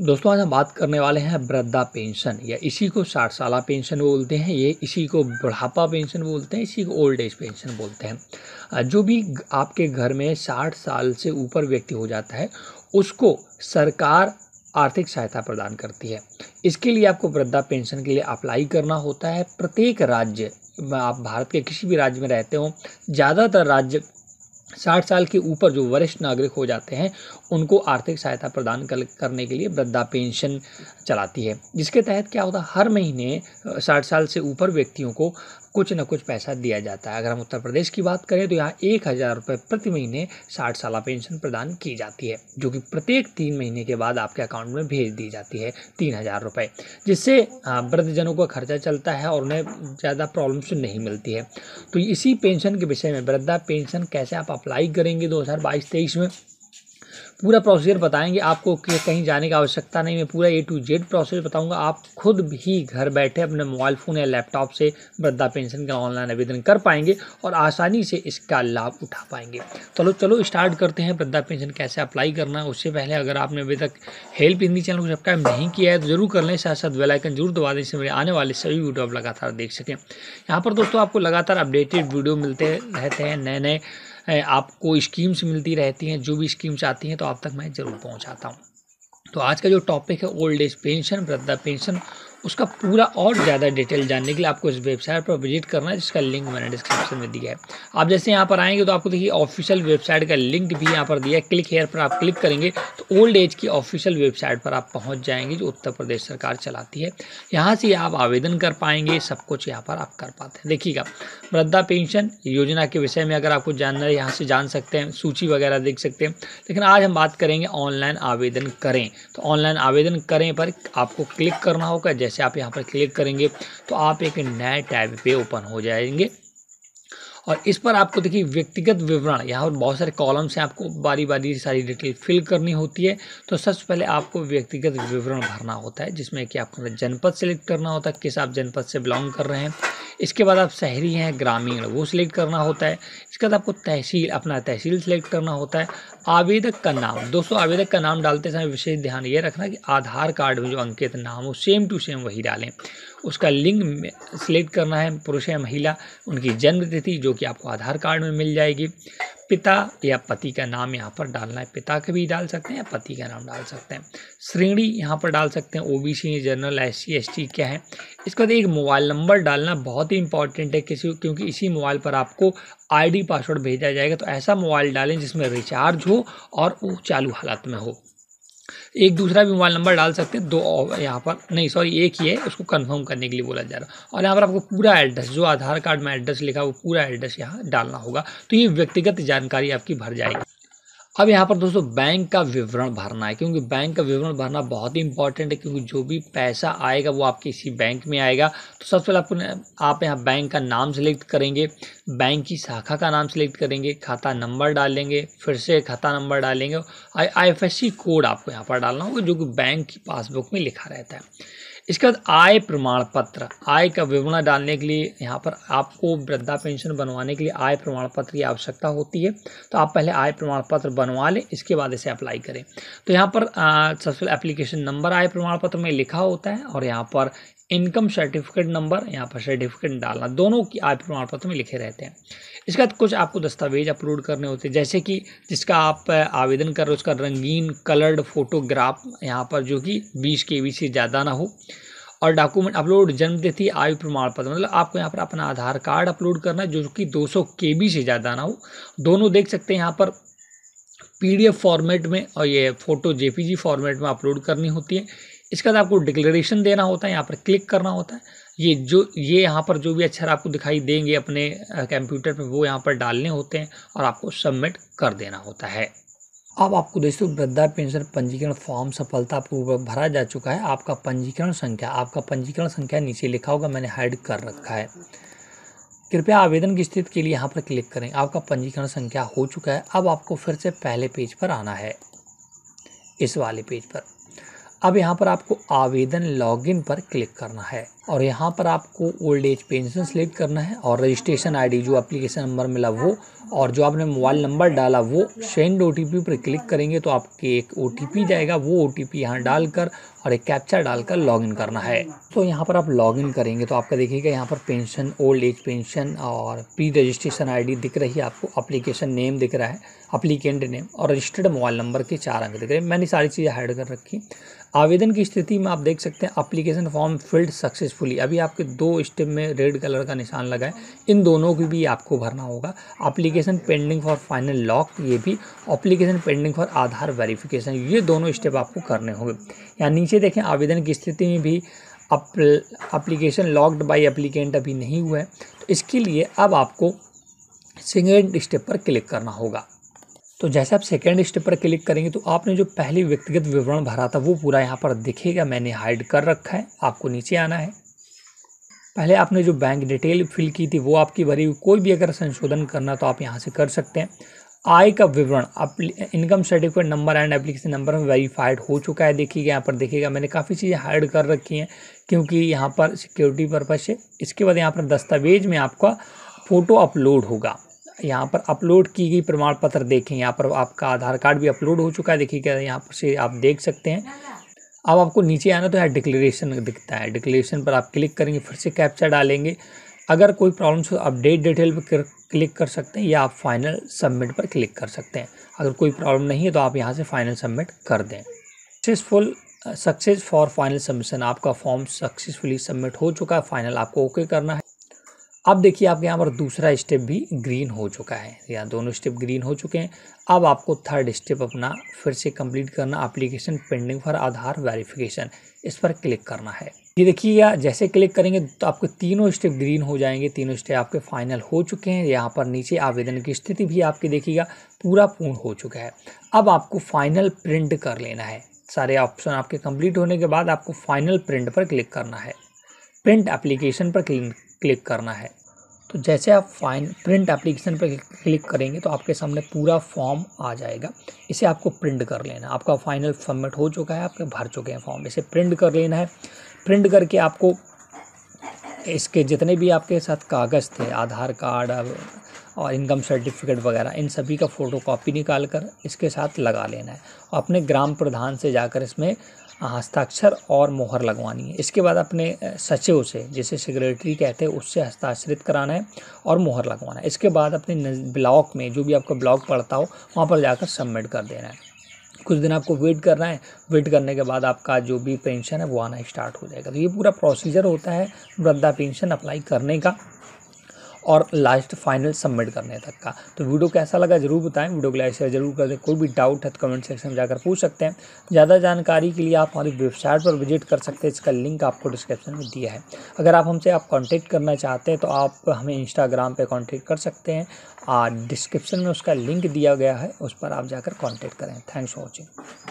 दोस्तों आज हम बात करने वाले हैं वृद्धा पेंशन या इसी को साठ साल पेंशन बोलते हैं ये इसी को बुढ़ापा पेंशन बोलते हैं इसी को ओल्ड एज पेंशन बोलते हैं जो भी आपके घर में साठ साल से ऊपर व्यक्ति हो जाता है उसको सरकार आर्थिक सहायता प्रदान करती है इसके लिए आपको वृद्धा पेंशन के लिए अप्लाई करना होता है प्रत्येक राज्य आप भारत के किसी भी राज्य में रहते हो ज़्यादातर राज्य साठ साल के ऊपर जो वरिष्ठ नागरिक हो जाते हैं उनको आर्थिक सहायता प्रदान करने के लिए वृद्धा पेंशन चलाती है जिसके तहत क्या होता है हर महीने साठ साल से ऊपर व्यक्तियों को कुछ ना कुछ पैसा दिया जाता है अगर हम उत्तर प्रदेश की बात करें तो यहाँ एक हज़ार रुपये प्रति महीने साठ साल पेंशन प्रदान की जाती है जो कि प्रत्येक तीन महीने के बाद आपके अकाउंट में भेज दी जाती है तीन हज़ार रुपये जिससे वृद्धजनों का खर्चा चलता है और उन्हें ज़्यादा प्रॉब्लम्स नहीं मिलती है तो इसी पेंशन के विषय में वृद्धा पेंशन कैसे आप अप्लाई करेंगे दो हज़ार में पूरा प्रोसीजर बताएंगे आपको कहीं जाने की आवश्यकता नहीं मैं पूरा ए टू जेड प्रोसीजर बताऊंगा आप खुद भी घर बैठे अपने मोबाइल फ़ोन या लैपटॉप से वृद्धा पेंशन का ऑनलाइन आवेदन कर पाएंगे और आसानी से इसका लाभ उठा पाएंगे चलो चलो स्टार्ट करते हैं वृद्धा पेंशन कैसे अप्लाई करना है उससे पहले अगर आपने अभी तक हेल्प हिंदी चैनल को सब्सक्राइब नहीं किया है तो जरूर कर लें साथ साथ वेलाइकन जरूर दबा दें इससे मेरे आने वाले सभी वीडियो आप लगातार देख सकें यहाँ पर दोस्तों आपको लगातार अपडेटेड वीडियो मिलते रहते हैं नए नए आपको स्कीम्स मिलती रहती हैं जो भी स्कीम्स आती हैं तो आप तक मैं ज़रूर पहुँचाता हूँ तो आज का जो टॉपिक है ओल्ड एज पेंशन वृद्धा पेंशन उसका पूरा और ज़्यादा डिटेल जानने के लिए आपको इस वेबसाइट पर विजिट करना है जिसका लिंक मैंने डिस्क्रिप्शन में दिया है आप जैसे यहाँ पर आएंगे तो आपको देखिए ऑफिशियल वेबसाइट का लिंक भी यहाँ पर दिया है क्लिक हेयर पर आप क्लिक करेंगे तो ओल्ड एज की ऑफिशियल वेबसाइट पर आप पहुँच जाएंगे जो उत्तर प्रदेश सरकार चलाती है यहाँ से आप आवेदन कर पाएंगे सब कुछ यहाँ पर आप कर पाते हैं देखिएगा वृद्धा पेंशन योजना के विषय में अगर आपको जानना है यहाँ से जान सकते हैं सूची वगैरह देख सकते हैं लेकिन आज हम बात करेंगे ऑनलाइन आवेदन करें तो ऑनलाइन आवेदन करें पर आपको क्लिक करना होगा जैसे जैसे आप यहाँ पर क्लिक करेंगे तो आप एक नए टैब पे ओपन हो जाएंगे और इस पर आपको देखिए व्यक्तिगत विवरण यहाँ पर बहुत सारे कॉलम्स हैं आपको बारी बारी सारी डिटेल फिल करनी होती है तो सबसे पहले आपको व्यक्तिगत विवरण भरना होता है जिसमें कि आपको जनपद सेलेक्ट करना होता है किस आप जनपद से बिलोंग कर रहे हैं इसके बाद आप शहरी हैं ग्रामीण वो सिलेक्ट करना होता है इसके बाद आपको तहसील अपना तहसील सिलेक्ट करना होता है आवेदक का नाम दोस्तों आवेदक का नाम डालते समय विशेष ध्यान ये रखना कि आधार कार्ड में जो अंकित नाम हो सेम टू सेम वही डालें उसका लिंग सिलेक्ट करना है पुरुष या महिला उनकी जन्म तिथि जो कि आपको आधार कार्ड में मिल जाएगी पिता या पति का नाम यहाँ पर डालना है पिता का भी डाल सकते हैं या पति का नाम डाल सकते हैं श्रेणी यहाँ पर डाल सकते हैं OBC general S C S T क्या है इसके बाद तो एक मोबाइल नंबर डालना बहुत ही इंपॉर्टेंट है किसी क्योंकि इसी मोबाइल पर आपको आईडी पासवर्ड भेजा जाएगा तो ऐसा मोबाइल डालें जिसमें रिचार्ज हो और वो चालू हालत में हो एक दूसरा भी मोबाइल नंबर डाल सकते हैं दो यहाँ पर नहीं सॉरी एक ही है उसको कन्फर्म करने के लिए बोला जा रहा है और यहाँ पर आपको पूरा एड्रेस जो आधार कार्ड में एड्रेस लिखा वो पूरा एड्रेस यहाँ डालना होगा तो ये व्यक्तिगत जानकारी आपकी भर जाएगी अब यहाँ पर दोस्तों बैंक का विवरण भरना है क्योंकि बैंक का विवरण भरना बहुत ही इंपॉर्टेंट है क्योंकि जो भी पैसा आएगा वो आपके इसी बैंक में आएगा तो सबसे पहले आपको आप यहाँ बैंक का नाम सेलेक्ट करेंगे बैंक की शाखा का नाम सेलेक्ट करेंगे खाता नंबर डालेंगे फिर से खाता नंबर डालेंगे आई कोड आपको यहाँ पर डालना होगा जो कि बैंक की पासबुक में लिखा रहता है इसके बाद आय प्रमाण पत्र आय का विवरण डालने के लिए यहाँ पर आपको वृद्धा पेंशन बनवाने के लिए आय प्रमाण पत्र की आवश्यकता होती है तो आप पहले आय प्रमाण पत्र बनवा लें इसके बाद इसे अप्लाई करें तो यहाँ पर सबसे एप्लीकेशन नंबर आय प्रमाण पत्र में लिखा होता है और यहाँ पर इनकम सर्टिफिकेट नंबर यहाँ पर सर्टिफिकेट डालना दोनों की आय प्रमाण पत्र में लिखे रहते हैं इसके बाद कुछ आपको दस्तावेज अपलोड करने होते हैं जैसे कि जिसका आप आवेदन कर रहे हो उसका रंगीन कलर्ड फोटोग्राफ यहाँ पर जो कि बीस के से ज़्यादा ना हो और डॉक्यूमेंट अपलोड जन्म तिथि आयु प्रमाण पत्र मतलब आपको यहाँ पर अपना आधार कार्ड अपलोड करना है जो कि 200 बी से ज़्यादा ना हो दोनों देख सकते हैं यहाँ पर पीडीएफ फॉर्मेट में और ये फ़ोटो जेपीजी फॉर्मेट में अपलोड करनी होती है इसके बाद आपको डिक्लेरेशन देना होता है यहाँ पर क्लिक करना होता है ये जो ये यहाँ पर जो भी अक्षर आपको दिखाई देंगे अपने कंप्यूटर पे वो यहाँ पर डालने होते हैं और आपको सबमिट कर देना होता है अब आपको दोस्तों वृद्धा पेंशन पंजीकरण फॉर्म सफलतापूर्वक भरा जा चुका है आपका पंजीकरण संख्या आपका पंजीकरण संख्या नीचे लिखा होगा मैंने हाइड कर रखा है कृपया आवेदन की स्थिति के लिए यहाँ पर क्लिक करें आपका पंजीकरण संख्या हो चुका है अब आपको फिर से पहले पेज पर आना है इस वाले पेज पर अब यहाँ पर आपको आवेदन लॉगिन पर क्लिक करना है और यहाँ पर आपको ओल्ड एज पेंशन सेलेक्ट करना है और रजिस्ट्रेशन आईडी जो एप्लीकेशन नंबर मिला वो और जो आपने मोबाइल नंबर डाला वो सेंड ओ पर क्लिक करेंगे तो आपके एक ओ जाएगा वो ओ टी पी यहाँ डालकर और एक कैप्चा डालकर लॉगिन करना है तो यहाँ पर आप लॉगिन करेंगे तो आपका देखिएगा यहाँ पर पेंशन ओल्ड एज पेंशन और प्री रजिस्ट्रेशन आई दिख रही है आपको अप्लीकेशन नेम दिख रहा है अप्लीकेंट नेम और रजिस्टर्ड मोबाइल नंबर के चार अंक दिख रहे हैं मैंने सारी चीज़ें हाइड कर रखी आवेदन की स्थिति में आप देख सकते हैं application form filled success successfully अभी आपके दो स्टेप में रेड कलर का निशान लगा है इन दोनों की भी आपको भरना होगा application pending for final lock ये भी application pending for Aadhaar verification ये दोनों स्टेप आपको करने होंगे यहाँ नीचे देखें आवेदन की स्थिति में भी अप्लीकेशन लॉक्ड बाई अप्लीकेंट अभी नहीं हुआ है तो इसके लिए अब आपको सेकेंड स्टेप पर क्लिक करना होगा तो जैसे आप सेकेंड स्टेप पर क्लिक करेंगे तो आपने जो पहले व्यक्तिगत विवरण भरा था वो पूरा यहाँ पर दिखेगा मैंने हाइड कर रखा है आपको नीचे आना है पहले आपने जो बैंक डिटेल फिल की थी वो आपकी भरी हुई कोई भी अगर संशोधन करना तो आप यहाँ से कर सकते हैं आय का विवरण आप income certificate number and application number में वेरीफाइड हो चुका है देखिएगा यहाँ पर देखिएगा मैंने काफ़ी चीज़ें हाइड कर रखी हैं क्योंकि यहाँ पर सिक्योरिटी पर्पज से इसके बाद यहाँ पर दस्तावेज में आपका फ़ोटो अपलोड होगा यहाँ पर अपलोड की गई प्रमाण पत्र देखें यहाँ पर आपका आधार कार्ड भी अपलोड हो चुका है देखिएगा यहाँ पर से आप देख सकते हैं अब आपको नीचे आना तो यहाँ डिक्लेरेशन दिखता है डिक्लेरेशन पर आप क्लिक करेंगे फिर से कैप्चा डालेंगे अगर कोई प्रॉब्लम्स हो अपडेट डिटेल पर क्लिक कर सकते हैं या आप फाइनल सबमिट पर क्लिक कर सकते हैं अगर कोई प्रॉब्लम नहीं है तो आप यहाँ से फाइनल सबमिट कर दें successful success for final submission आपका फॉर्म सक्सेसफुली सबमिट हो चुका है फाइनल आपको ओके करना है अब देखिए आपके यहाँ पर दूसरा स्टेप भी ग्रीन हो चुका है यहाँ दोनों स्टेप ग्रीन हो चुके हैं अब आपको थर्ड स्टेप अपना फिर से कंप्लीट करना application pending for Aadhaar verification इस पर क्लिक करना है ये देखिएगा जैसे क्लिक करेंगे तो आपके तीनों स्टेप ग्रीन हो जाएंगे तीनों स्टेप आपके फाइनल हो चुके हैं यहाँ पर नीचे आवेदन की स्थिति भी आपकी देखिएगा पूरा पूर्ण हो चुका है अब आपको फाइनल प्रिंट कर लेना है सारे ऑप्शन आपके कंप्लीट होने के बाद आपको फाइनल प्रिंट पर क्लिक करना है प्रिंट एप्लीकेशन पर क्लिक क्लिक करना है तो जैसे आप फाइन प्रिंट एप्लीकेशन पर क्लिक करेंगे तो आपके सामने पूरा फॉर्म आ जाएगा इसे आपको प्रिंट कर लेना है आपका फाइनल सबमिट हो चुका है आपके भर चुके हैं फॉर्म इसे प्रिंट कर लेना है प्रिंट करके आपको इसके जितने भी आपके साथ कागज़ थे आधार कार्ड और इनकम सर्टिफिकेट वगैरह इन सभी का फ़ोटो कापी निकाल कर इसके साथ लगा लेना है और अपने ग्राम प्रधान से जाकर इसमें हस्ताक्षर और मोहर लगवानी है इसके बाद अपने सचिव से जिसे सेक्रेटरी कहते हैं उससे हस्ताक्षरित कराना है और मोहर लगवाना है इसके बाद अपने ब्लॉक में जो भी आपका ब्लॉक पड़ता हो वहाँ पर जाकर सबमिट कर देना है कुछ दिन आपको वेट करना है वेट करने के बाद आपका जो भी पेंशन है वो आना स्टार्ट हो जाएगा तो ये पूरा प्रोसीजर होता है वृद्धा पेंशन अप्लाई करने का और लास्ट फाइनल सबमिट करने तक का तो वीडियो कैसा लगा जरूर बताएं वीडियो को लाइक शेयर जरूर कर दें कोई भी डाउट है तो कमेंट सेक्शन में जाकर पूछ सकते हैं ज़्यादा जानकारी के लिए आप हमारी वेबसाइट पर विजिट कर सकते हैं इसका लिंक आपको डिस्क्रिप्शन में दिया है अगर आप हमसे आप कॉन्टेक्ट करना चाहते हैं तो आप हमें इंस्टाग्राम पर कॉन्टेक्ट कर सकते हैं डिस्क्रिप्शन में उसका लिंक दिया गया है उस पर आप जाकर कॉन्टेक्ट करें थैंक्स फॉर वॉचिंग